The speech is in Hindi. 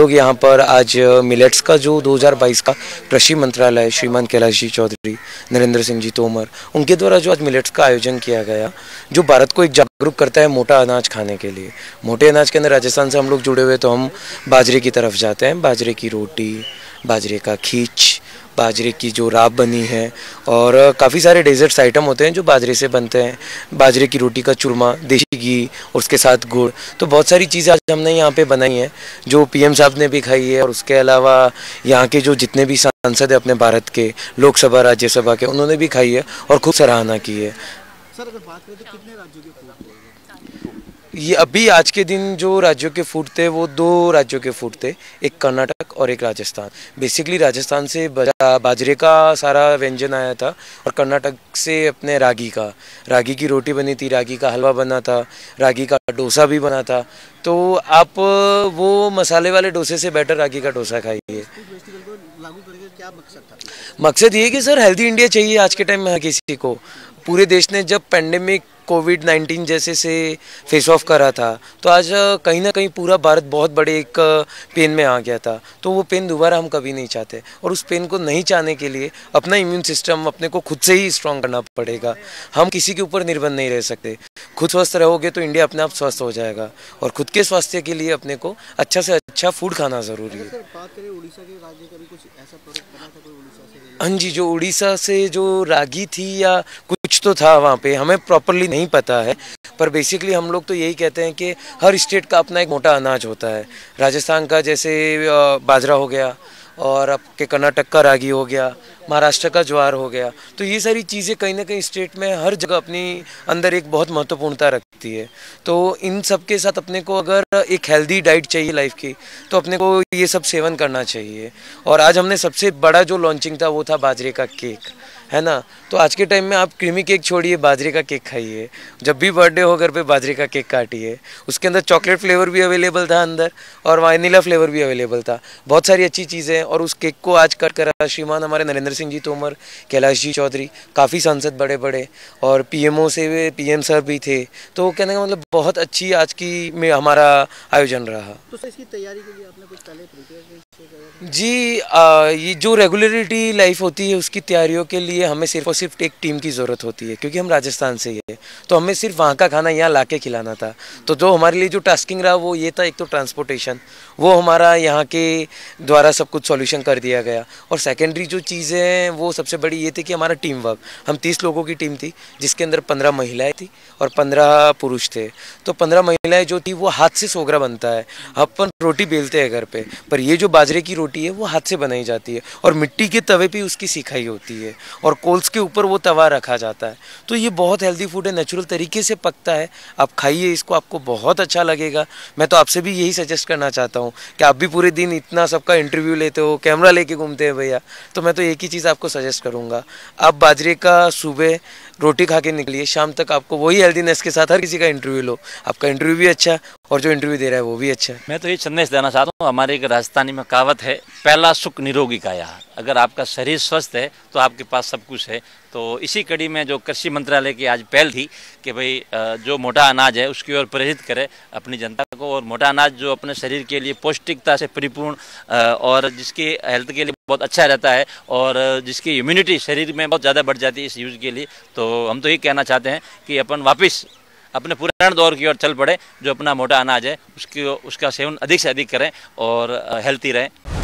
लोग यहाँ पर आज मिलेट्स का जो 2022 का कृषि मंत्रालय श्रीमान कैलाश जी चौधरी नरेंद्र सिंह जी तोमर उनके द्वारा जो आज मिलेट्स का आयोजन किया गया जो भारत को एक जागरूक करता है मोटा अनाज खाने के लिए मोटे अनाज के अंदर राजस्थान से हम लोग जुड़े हुए तो हम बाजरे की तरफ जाते हैं बाजरे की रोटी बाजरे का खींच बाजरे की जो राब बनी है और काफ़ी सारे डेजर्ट्स आइटम होते हैं जो बाजरे से बनते हैं बाजरे की रोटी का चूरमा देसी घी और उसके साथ गुड़ तो बहुत सारी चीज़ें आज हमने यहाँ पे बनाई हैं जो पीएम साहब ने भी खाई है और उसके अलावा यहाँ के जो जितने भी सांसद हैं अपने भारत के लोकसभा राज्यसभा के उन्होंने भी खाई है और खूब सराहना की है सर अगर बात करें तो कितने राज्यों के फूट ये अभी आज के दिन जो राज्यों के फूट थे वो दो राज्यों के फूट थे एक कर्नाटक और एक राजस्थान बेसिकली राजस्थान से बाजरे का सारा व्यंजन आया था और कर्नाटक से अपने रागी का रागी की रोटी बनी थी रागी का हलवा बना था रागी का डोसा भी बना था तो आप वो मसाले वाले डोसे से बेटर रागी का डोसा खाइए मकसद ये कि सर हेल्दी इंडिया चाहिए आज के टाइम में किसी को पूरे देश ने जब पेंडेमिक कोविड 19 जैसे से फेस ऑफ करा था तो आज कहीं ना कहीं पूरा भारत बहुत बड़े एक पेन में आ गया था तो वो पेन दोबारा हम कभी नहीं चाहते और उस पेन को नहीं चाहने के लिए अपना इम्यून सिस्टम अपने को खुद से ही स्ट्रांग करना पड़ेगा हम किसी के ऊपर निर्भर नहीं रह सकते खुद स्वस्थ रहोगे तो इंडिया अपने आप स्वस्थ हो जाएगा और खुद के स्वास्थ्य के लिए अपने को अच्छा से अच्छा फूड खाना ज़रूरी है हाँ जी जो उड़ीसा से जो रागी थी या कुछ तो था वहाँ पे हमें प्रॉपरली नहीं पता है पर बेसिकली हम लोग तो यही कहते हैं कि हर स्टेट का अपना एक मोटा अनाज होता है राजस्थान का जैसे बाजरा हो गया और आपके कर्नाटक का रागी हो गया महाराष्ट्र का ज्वार हो गया तो ये सारी चीज़ें कहीं ना कहीं स्टेट में हर जगह अपनी अंदर एक बहुत महत्वपूर्णता रखती है तो इन सब के साथ अपने को अगर एक हेल्दी डाइट चाहिए लाइफ की तो अपने को ये सब सेवन करना चाहिए और आज हमने सबसे बड़ा जो लॉन्चिंग था वो था बाजरे का केक है ना तो आज के टाइम में आप क्रीमी केक छोड़िए बाजरे का केक खाइए जब भी बर्थडे हो घर पे बाजरे का केक काटिए उसके अंदर चॉकलेट फ्लेवर भी अवेलेबल था अंदर और वानीला फ्लेवर भी अवेलेबल था बहुत सारी अच्छी चीज़ें और उस केक को आज कट रहा श्रीमान हमारे नरेंद्र सिंह जी तोमर कैलाश जी चौधरी काफ़ी सांसद बड़े बड़े और पी से पी पी सर भी थे तो कहने का मतलब बहुत अच्छी आज की में हमारा आयोजन रहा तो इसकी तैयारी के लिए आपने कुछ पहले जी आ, ये जो रेगुलरिटी लाइफ होती है उसकी तैयारियों के लिए हमें सिर्फ और सिर्फ एक टीम की ज़रूरत होती है क्योंकि हम राजस्थान से ही है तो हमें सिर्फ वहाँ का खाना यहाँ ला के खिलाना था तो जो हमारे लिए जो टास्किंग रहा वो ये था एक तो ट्रांसपोर्टेशन वो हमारा यहाँ के द्वारा सब कुछ सॉल्यूशन कर दिया गया और सेकेंडरी जो चीज़ें वो सबसे बड़ी ये थी कि हमारा टीम वर्क हम तीस लोगों की टीम थी जिसके अंदर पंद्रह महिलाएँ थी और पंद्रह पुरुष थे तो पंद्रह महिलाएँ जो थी वो हाथ से सोगरा बनता है अपन रोटी बेलते हैं घर पर पर ये जो बाजरे की रोटी है वो हाथ से बनाई जाती है और मिट्टी के तवे पे उसकी सिखाई होती है और कोल्स के ऊपर वो तवा रखा जाता है तो ये बहुत हेल्दी फूड है नेचुरल तरीके से पकता है आप खाइए इसको आपको बहुत अच्छा लगेगा मैं तो आपसे भी यही सजेस्ट करना चाहता हूँ कि आप भी पूरे दिन इतना सबका इंटरव्यू लेते हो कैमरा लेके घूमते हैं भैया तो मैं तो एक ही चीज़ आपको सजेस्ट करूँगा आप बाजरे का सुबह रोटी खा के निकलिए शाम तक आपको वही हेल्दीनेस के साथ हर किसी का इंटरव्यू लो आपका इंटरव्यू भी अच्छा और जो इंटरव्यू दे रहा है वो भी अच्छा है मैं तो ये संदेश देना चाहता हूँ हमारे एक राजस्थानी में कहावत है पहला सुख निरोगी का यहाँ अगर आपका शरीर स्वस्थ है तो आपके पास सब कुछ है तो इसी कड़ी में जो कृषि मंत्रालय की आज पहल थी कि भाई जो मोटा अनाज है उसकी ओर प्रेरित करे अपनी जनता को और मोटा अनाज जो अपने शरीर के लिए पौष्टिकता से परिपूर्ण और जिसकी हेल्थ के लिए बहुत अच्छा रहता है और जिसकी इम्यूनिटी शरीर में बहुत ज़्यादा बढ़ जाती है इस यूज़ के लिए तो हम तो ये कहना चाहते हैं कि अपन वापस अपने पुराने दौर की ओर चल पड़े जो अपना मोटा अनाज है उसकी उसका सेवन अधिक से अधिक करें और हेल्थी रहें